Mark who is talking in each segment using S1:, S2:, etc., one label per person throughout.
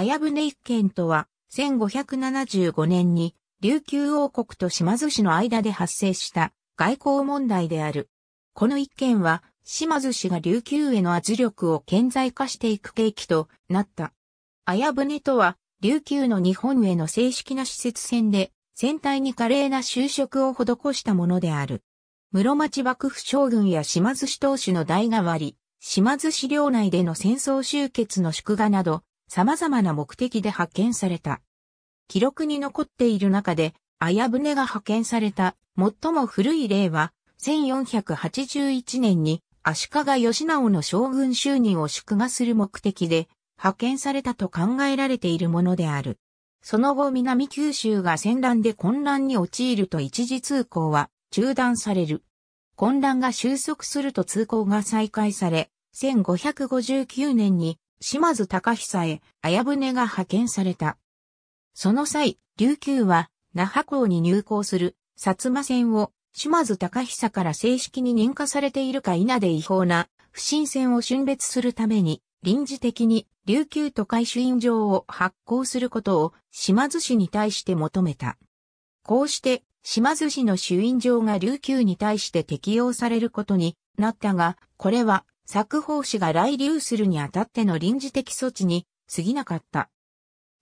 S1: 綾船一軒とは、1575年に琉球王国と島津氏の間で発生した外交問題である。この一件は、島津氏が琉球への圧力を顕在化していく契機となった。綾船とは、琉球の日本への正式な施設船で、船体に華麗な就職を施したものである。室町幕府将軍や島津氏当主の代替わり、島津氏領内での戦争終結の祝賀など、様々な目的で発見された。記録に残っている中で、綾船が派遣された最も古い例は、1481年に足利義直の将軍就任を祝賀する目的で派遣されたと考えられているものである。その後南九州が戦乱で混乱に陥ると一時通行は中断される。混乱が収束すると通行が再開され、1559年に島津隆久へ、綾船が派遣された。その際、琉球は、那覇港に入港する、薩摩船を、島津隆久から正式に認可されているか否で違法な、不審船を峻別するために、臨時的に、琉球都会主印状を発行することを、島津市に対して求めた。こうして、島津市の主印状が琉球に対して適用されることになったが、これは作法師が来流するにあたっての臨時的措置に過ぎなかった。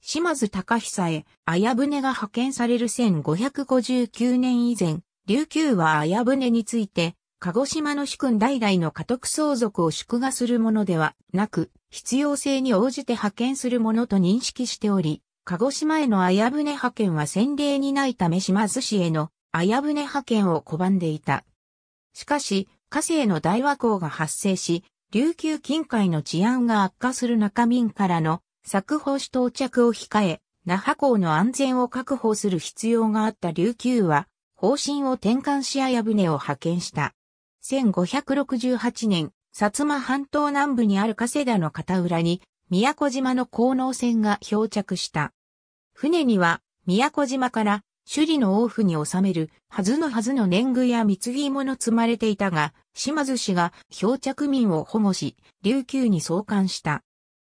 S1: 島津隆久へ、綾船が派遣される1559年以前、琉球は綾船について、鹿児島の主君代々の家督相続を祝賀するものではなく、必要性に応じて派遣するものと認識しており、鹿児島への綾船派遣は先例にないため島津氏への綾船派遣を拒んでいた。しかし、火星の大和光が発生し、琉球近海の治安が悪化する中民からの作法し到着を控え、那覇港の安全を確保する必要があった琉球は、方針を転換し綾船を派遣した。1568年、薩摩半島南部にある加世田の片浦に、宮古島の高能船が漂着した。船には、宮古島から首里の王府に収めるはずのはずの年貢や貢ぎ物積まれていたが、島津氏が漂着民を保護し、琉球に送還した。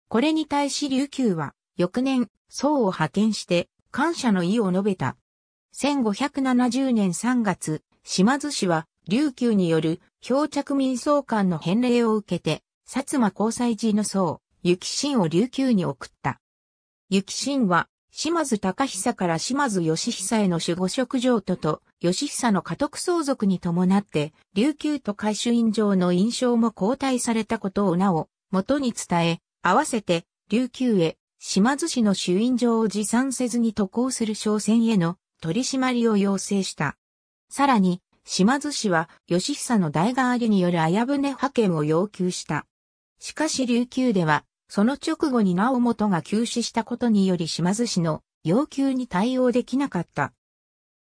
S1: これに対し琉球は、翌年、宋を派遣して、感謝の意を述べた。1570年3月、島津氏は、琉球による漂着民送還の返礼を受けて、薩摩交際時の宋、雪心を琉球に送った。雪心は、島津高久から島津義久への守護職譲渡と、義久の家督相続に伴って、琉球と海主院上の印象も交代されたことをなお、元に伝え、合わせて、琉球へ、島津市の主院上を持参せずに渡航する商船への取り締まりを要請した。さらに、島津氏は、義久の代替わりによる綾船派遣を要求した。しかし琉球では、その直後に直元が急死したことにより島津氏の要求に対応できなかった。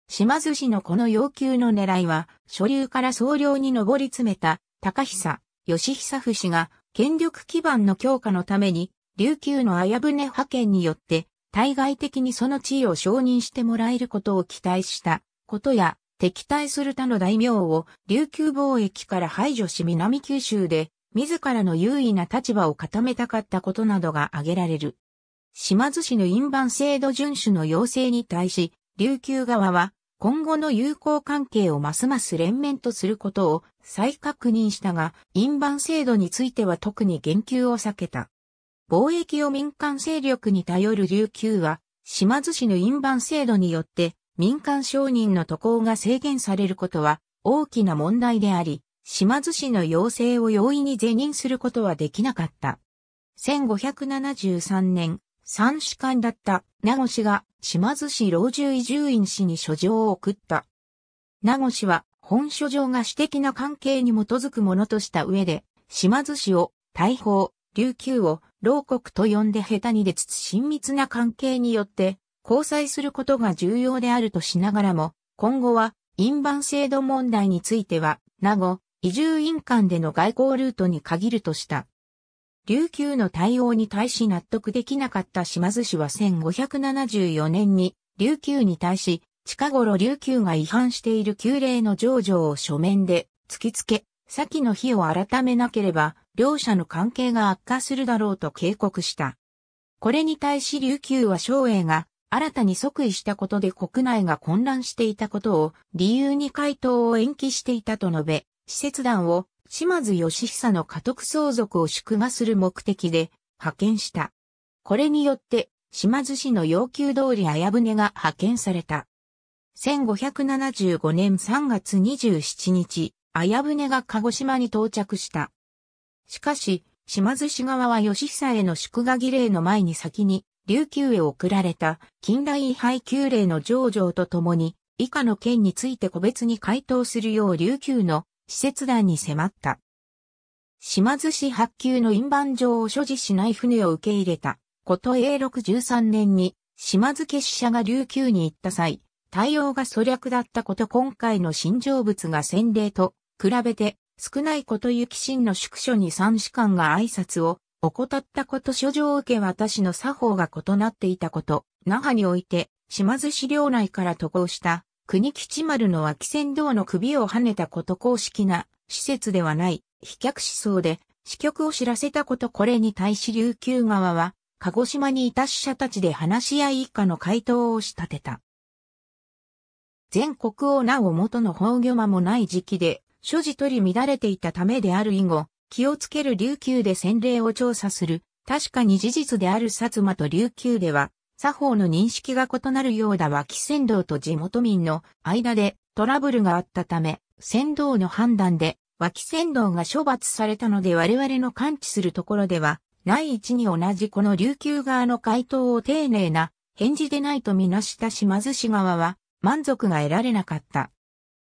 S1: 島津氏のこの要求の狙いは、所流から総領に上り詰めた高久、吉久夫氏が権力基盤の強化のために、琉球の綾船派遣によって、対外的にその地位を承認してもらえることを期待したことや、敵対する他の大名を琉球貿易から排除し南九州で自らの優位な立場を固めたかったことなどが挙げられる。島津氏の印判制度遵守の要請に対し、琉球側は今後の友好関係をますます連綿とすることを再確認したが、印判制度については特に言及を避けた。貿易を民間勢力に頼る琉球は、島津氏の印判制度によって民間商人の渡航が制限されることは大きな問題であり、島津氏の要請を容易に是認することはできなかった。1573年、三士官だった名護氏が島津氏老中移住院氏に書状を送った。名護氏は本書状が私的な関係に基づくものとした上で、島津氏を大砲、琉球を牢国と呼んで下手にでつつ親密な関係によって交際することが重要であるとしながらも、今後は、印判制度問題については、名護、移住員間での外交ルートに限るとした。琉球の対応に対し納得できなかった島津氏は1574年に琉球に対し近頃琉球が違反している旧例の上場を書面で突きつけ、先の日を改めなければ両者の関係が悪化するだろうと警告した。これに対し琉球は昭栄が新たに即位したことで国内が混乱していたことを理由に回答を延期していたと述べ、使節団を島津義久の家督相続を祝賀する目的で派遣した。これによって島津氏の要求通り綾船が派遣された。1575年3月27日、綾船が鹿児島に到着した。しかし、島津氏側は義久への祝賀儀礼の前に先に、琉球へ送られた近代位牌級令の上場とともに、以下の件について個別に回答するよう琉球の使節団に迫った。島津市発給の印判状を所持しない船を受け入れた、こと永禄13年に、島津家使者が琉球に行った際、対応が粗略だったこと今回の新成仏が先例と比べて少ないことゆきんの宿所に三士官が挨拶を怠ったこと状を受け私の作法が異なっていたこと、那覇において島津市領内から渡航した国吉丸の脇船道の首を跳ねたこと公式な施設ではない、飛脚思想で、支局を知らせたことこれに対し琉球側は、鹿児島にいた死者たちで話し合い以下の回答を仕立てた。全国をなお元の崩御間もない時期で、所持取り乱れていたためである以後、気をつける琉球で洗礼を調査する、確かに事実である薩摩と琉球では、作法の認識が異なるようだ脇船頭と地元民の間でトラブルがあったため、船頭の判断で脇船頭が処罰されたので我々の感知するところでは、な位一に同じこの琉球側の回答を丁寧な返事でないとみなした島津氏側は満足が得られなかった。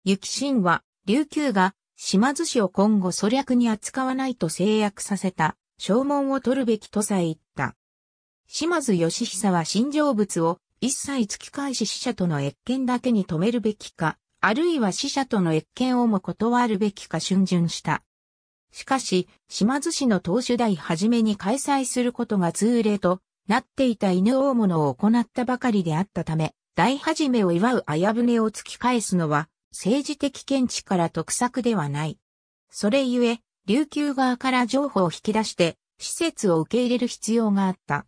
S1: 雪神は琉球が島津氏を今後粗略に扱わないと制約させた証文を取るべきとさえ言った。島津義久は新情物を一切突き返し死者との越見だけに止めるべきか、あるいは死者との越見をも断るべきか逡巡した。しかし、島津氏の当主代はじめに開催することが通例となっていた犬大物を行ったばかりであったため、大じめを祝う綾船を突き返すのは、政治的見地から得策ではない。それゆえ、琉球側から情報を引き出して、施設を受け入れる必要があった。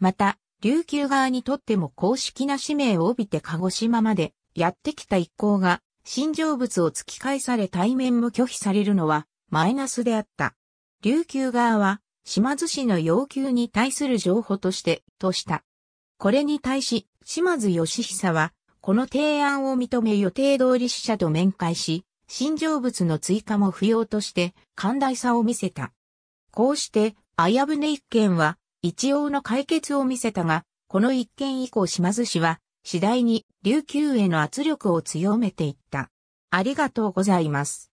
S1: また、琉球側にとっても公式な使命を帯びて鹿児島までやってきた一行が、新成仏を突き返され対面も拒否されるのはマイナスであった。琉球側は島津氏の要求に対する情報としてとした。これに対し島津義久はこの提案を認め予定通り死者と面会し、新成仏の追加も不要として寛大さを見せた。こうして、綾船一件は一応の解決を見せたが、この一件以降島津氏は、次第に琉球への圧力を強めていった。ありがとうございます。